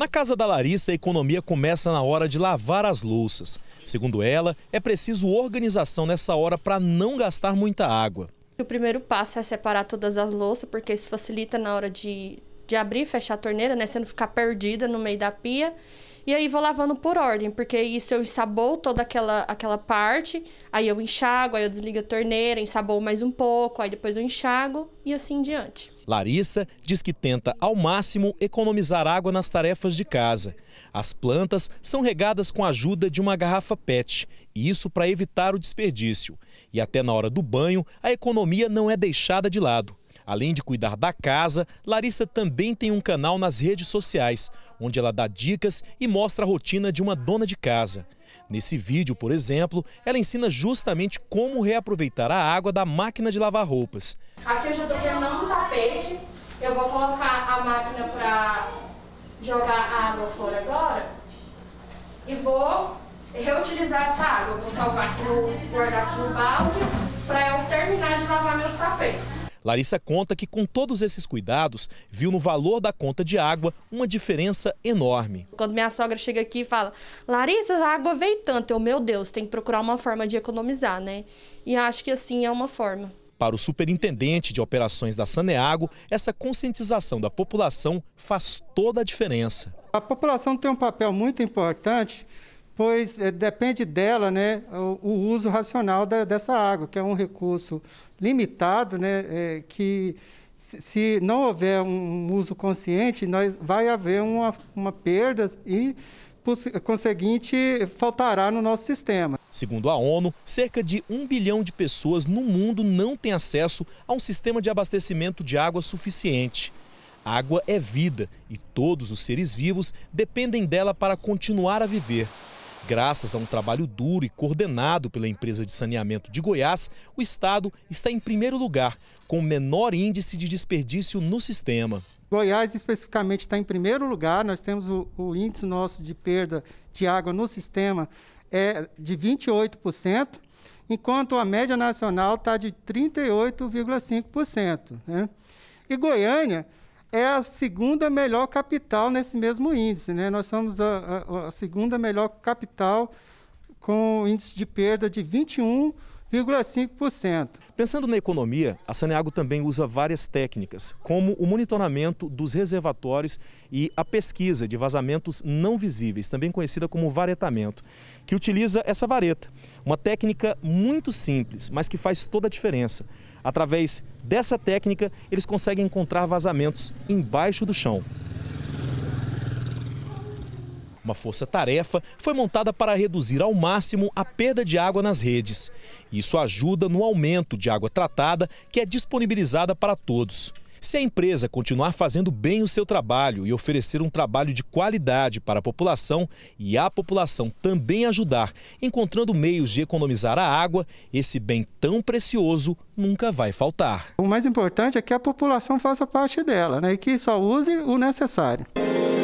Na casa da Larissa, a economia começa na hora de lavar as louças. Segundo ela, é preciso organização nessa hora para não gastar muita água. O primeiro passo é separar todas as louças, porque isso facilita na hora de, de abrir e fechar a torneira, né? Você não ficar perdida no meio da pia. E aí vou lavando por ordem, porque isso eu ensabou toda aquela, aquela parte, aí eu enxago, aí eu desligo a torneira, ensabou mais um pouco, aí depois eu enxago e assim em diante. Larissa diz que tenta ao máximo economizar água nas tarefas de casa. As plantas são regadas com a ajuda de uma garrafa PET, isso para evitar o desperdício. E até na hora do banho, a economia não é deixada de lado. Além de cuidar da casa, Larissa também tem um canal nas redes sociais, onde ela dá dicas e mostra a rotina de uma dona de casa. Nesse vídeo, por exemplo, ela ensina justamente como reaproveitar a água da máquina de lavar roupas. Aqui eu já estou terminando o tapete, eu vou colocar a máquina para jogar a água fora agora e vou reutilizar essa água. Vou salvar aqui vou guardar aqui no balde para eu terminar de lavar meus tapetes. Larissa conta que, com todos esses cuidados, viu no valor da conta de água uma diferença enorme. Quando minha sogra chega aqui e fala: Larissa, a água veio tanto. Eu, meu Deus, tem que procurar uma forma de economizar, né? E acho que assim é uma forma. Para o superintendente de operações da Saneago, essa conscientização da população faz toda a diferença. A população tem um papel muito importante pois é, depende dela né, o, o uso racional da, dessa água, que é um recurso limitado, né, é, que se não houver um uso consciente, nós, vai haver uma, uma perda e, por conseguinte, faltará no nosso sistema. Segundo a ONU, cerca de um bilhão de pessoas no mundo não têm acesso a um sistema de abastecimento de água suficiente. Água é vida e todos os seres vivos dependem dela para continuar a viver. Graças a um trabalho duro e coordenado pela empresa de saneamento de Goiás, o estado está em primeiro lugar, com o menor índice de desperdício no sistema. Goiás, especificamente, está em primeiro lugar. Nós temos o, o índice nosso de perda de água no sistema é de 28%, enquanto a média nacional está de 38,5%. Né? E Goiânia é a segunda melhor capital nesse mesmo índice. Né? Nós somos a, a, a segunda melhor capital com índice de perda de 21 0,5%. Pensando na economia, a Saneago também usa várias técnicas, como o monitoramento dos reservatórios e a pesquisa de vazamentos não visíveis, também conhecida como varetamento, que utiliza essa vareta, uma técnica muito simples, mas que faz toda a diferença. Através dessa técnica, eles conseguem encontrar vazamentos embaixo do chão. Uma força-tarefa foi montada para reduzir ao máximo a perda de água nas redes. Isso ajuda no aumento de água tratada que é disponibilizada para todos. Se a empresa continuar fazendo bem o seu trabalho e oferecer um trabalho de qualidade para a população e a população também ajudar, encontrando meios de economizar a água, esse bem tão precioso nunca vai faltar. O mais importante é que a população faça parte dela né? e que só use o necessário.